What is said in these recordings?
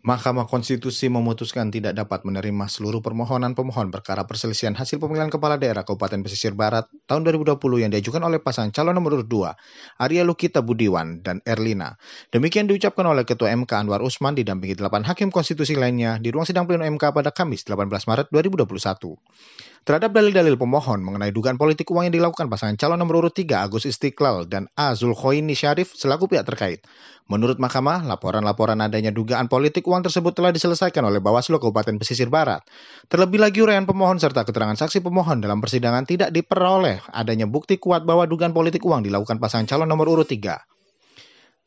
Mahkamah Konstitusi memutuskan tidak dapat menerima seluruh permohonan pemohon perkara perselisihan hasil pemilihan kepala daerah Kabupaten Pesisir Barat tahun 2020 yang diajukan oleh pasangan calon nomor 2 Arya Lukita Budiwan dan Erlina. Demikian diucapkan oleh Ketua MK Anwar Usman didampingi 8 hakim konstitusi lainnya di ruang sidang pleno MK pada Kamis 18 Maret 2021 terhadap dalil-dalil pemohon mengenai dugaan politik uang yang dilakukan pasangan calon nomor urut 3 Agus Istiqlal dan A. Zulkhoini Syarif selaku pihak terkait. Menurut Mahkamah, laporan-laporan adanya dugaan politik uang tersebut telah diselesaikan oleh Bawaslu Kabupaten Pesisir Barat. Terlebih lagi uraian pemohon serta keterangan saksi pemohon dalam persidangan tidak diperoleh adanya bukti kuat bahwa dugaan politik uang dilakukan pasangan calon nomor urut 3.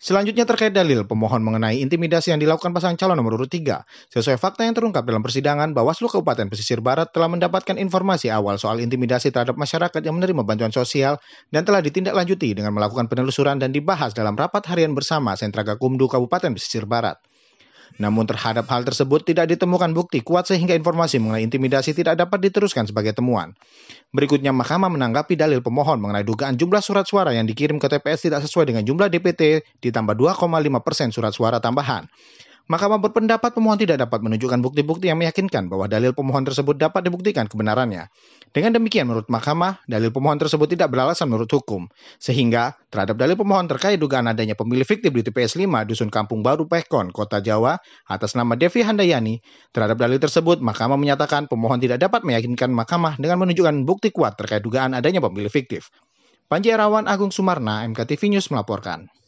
Selanjutnya terkait dalil pemohon mengenai intimidasi yang dilakukan pasangan calon nomor urut 3. Sesuai fakta yang terungkap dalam persidangan, Bawaslu Kabupaten Pesisir Barat telah mendapatkan informasi awal soal intimidasi terhadap masyarakat yang menerima bantuan sosial dan telah ditindaklanjuti dengan melakukan penelusuran dan dibahas dalam rapat harian bersama sentra gakumdu Kabupaten Pesisir Barat. Namun terhadap hal tersebut tidak ditemukan bukti kuat sehingga informasi mengenai intimidasi tidak dapat diteruskan sebagai temuan. Berikutnya mahkamah menanggapi dalil pemohon mengenai dugaan jumlah surat suara yang dikirim ke TPS tidak sesuai dengan jumlah DPT ditambah 2,5 persen surat suara tambahan. Mahkamah berpendapat pemohon tidak dapat menunjukkan bukti-bukti yang meyakinkan bahwa dalil pemohon tersebut dapat dibuktikan kebenarannya. Dengan demikian, menurut Mahkamah, dalil pemohon tersebut tidak beralasan menurut hukum. Sehingga, terhadap dalil pemohon terkait dugaan adanya pemilih fiktif di TPS 5 Dusun Kampung Baru Pekon, Kota Jawa, atas nama Devi Handayani, terhadap dalil tersebut, Mahkamah menyatakan pemohon tidak dapat meyakinkan Mahkamah dengan menunjukkan bukti kuat terkait dugaan adanya pemilih fiktif. Panji Erawan Agung Sumarna, MKTV News melaporkan.